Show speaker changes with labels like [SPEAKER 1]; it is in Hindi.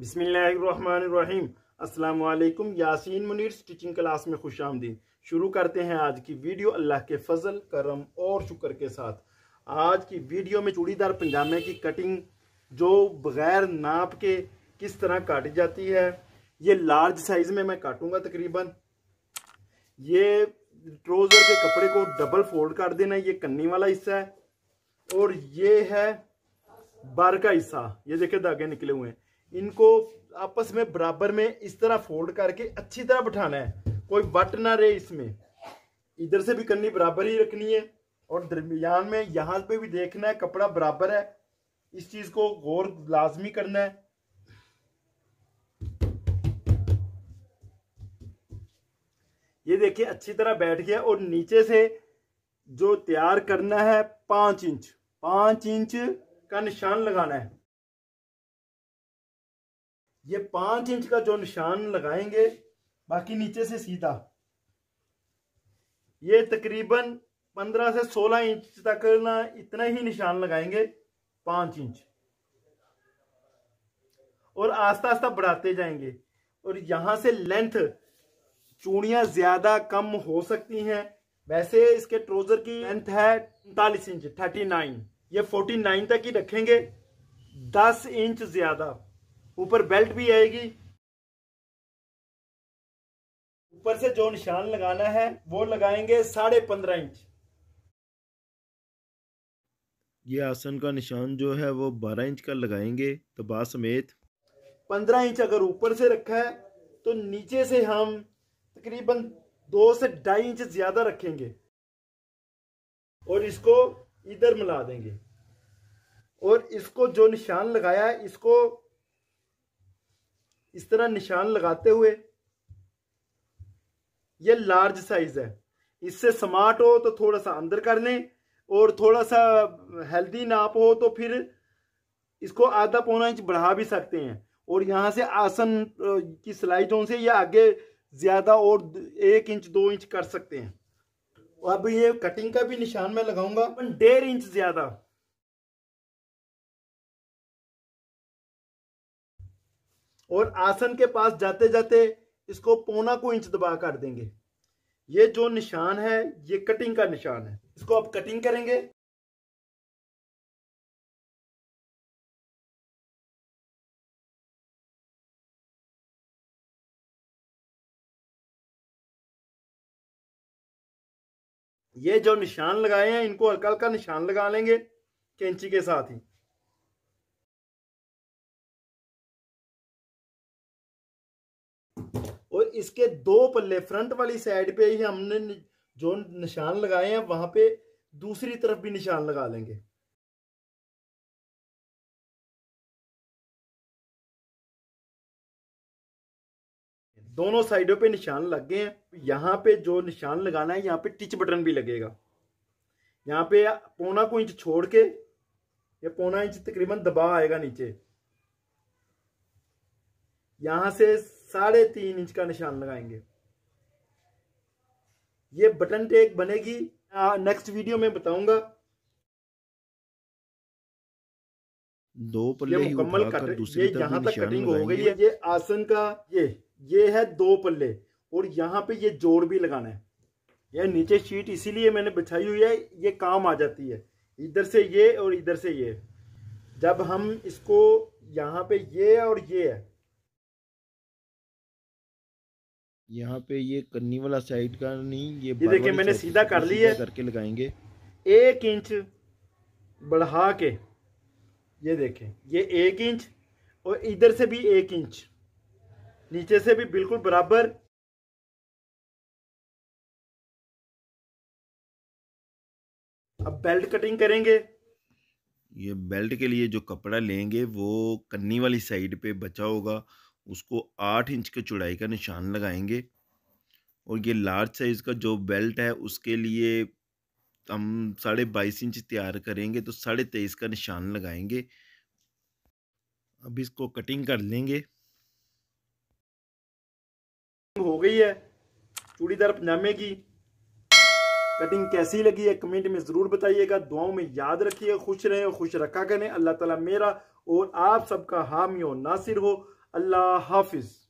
[SPEAKER 1] बिसमीम असलकुम यासीन मुनीर स्टिचिंग क्लास में खुश आमदीन शुरू करते हैं आज की वीडियो अल्लाह के फजल करम और शुक्र के साथ आज की वीडियो में चूड़ीदार पंजामे की कटिंग जो बग़ैर नाप के किस तरह काटी जाती है ये लार्ज साइज़ में मैं काटूंगा तकरीबन ये ट्रोज़र के कपड़े को डबल फोल्ड कर देना ये कन्नी वाला हिस्सा है और ये है बार का हिस्सा ये देखे धागे निकले हुए हैं इनको आपस में बराबर में इस तरह फोल्ड करके अच्छी तरह बैठाना है कोई बट ना रहे इसमें इधर से भी करनी बराबर ही रखनी है और दरमियान में यहाँ पे भी देखना है कपड़ा बराबर है इस चीज़ को गौर लाजमी करना है ये देखिए अच्छी तरह बैठ गया और नीचे से जो तैयार करना है पांच इंच पांच इंच का निशान लगाना है ये पांच इंच का जो निशान लगाएंगे बाकी नीचे से सीधा ये तकरीबन पंद्रह से सोलह इंच तक ना इतना ही निशान लगाएंगे पांच इंच और आस्ता आस्ता बढ़ाते जाएंगे और यहां से लेंथ चूड़ियां ज्यादा कम हो सकती हैं वैसे इसके ट्रोजर की लेंथ है उनतालीस इंच थर्टी नाइन ये फोर्टी नाइन तक ही रखेंगे दस इंच ज्यादा ऊपर बेल्ट भी आएगी ऊपर से जो निशान लगाना है वो लगाएंगे साढ़े पंद्रह इंच ये आसन का निशान जो है वो बारह इंच का लगाएंगे तबा समेत पंद्रह इंच अगर ऊपर से रखा है तो नीचे से हम तकरीबन दो से ढाई इंच ज्यादा रखेंगे और इसको इधर मिला देंगे और इसको जो निशान लगाया है इसको इस तरह निशान लगाते हुए ये लार्ज साइज है इससे स्मार्ट हो तो थोड़ा सा अंदर कर लें और थोड़ा सा हेल्दी नाप हो तो फिर इसको आधा पौना इंच बढ़ा भी सकते हैं और यहाँ से आसन की सिलाई से या आगे ज़्यादा और एक इंच दो इंच कर सकते हैं अब ये कटिंग का भी निशान मैं लगाऊंगा डेढ़ इंच ज़्यादा और आसन के पास जाते जाते इसको पौना को इंच दबा कर देंगे ये जो निशान है ये कटिंग का निशान है इसको आप कटिंग करेंगे
[SPEAKER 2] ये जो निशान लगाए हैं इनको हल्का हल्का निशान लगा लेंगे कैंची के साथ ही
[SPEAKER 1] और इसके दो पल्ले फ्रंट वाली साइड पे ही हमने जो निशान लगाए हैं वहां पे दूसरी तरफ भी निशान लगा लेंगे दोनों साइडों पे निशान लग गए हैं यहाँ पे जो निशान लगाना है यहाँ पे टिच बटन भी लगेगा यहाँ पे पौना को इंच छोड़ के ये पौना इंच तकरीबन दबाव आएगा नीचे यहां से साढ़े तीन इंच का निशान लगाएंगे ये बटन टेक बनेगी नेक्स्ट वीडियो में बताऊंगा दो पल्ले ये मुकम्मल कट ये यहां तक कटिंग हो गई है ये आसन का ये ये है दो पल्ले और यहाँ पे ये जोड़ भी लगाना है ये नीचे शीट इसीलिए मैंने बिछाई हुई है ये काम आ जाती है इधर से ये और इधर से ये जब हम इसको यहाँ पे ये और ये है यहाँ पे ये कन्नी वाला साइड का नहीं ये ये देखिए मैंने सीधा कर ली है करके लगाएंगे एक इंच बढ़ा के ये देखें ये एक इंच और इधर से भी एक इंच नीचे से भी बिल्कुल बराबर
[SPEAKER 2] अब बेल्ट कटिंग करेंगे
[SPEAKER 1] ये बेल्ट के लिए जो कपड़ा लेंगे वो कन्नी वाली साइड पे बचा होगा उसको आठ इंच के चौड़ाई का निशान लगाएंगे और ये लार्ज साइज़ का जो बेल्ट है उसके लिए हम साढ़े बाईस इंच तैयार करेंगे तो साढ़े तेईस का निशान लगाएंगे अब इसको कटिंग कर लेंगे हो गई है चूड़ीदार पजामे की कटिंग कैसी लगी है कमेंट में ज़रूर बताइएगा दुआओं में याद रखिएगा खुश रहें और खुश रखा करें अल्लाह ताला मेरा और आप सबका हामी और नासिर हो الله حافظ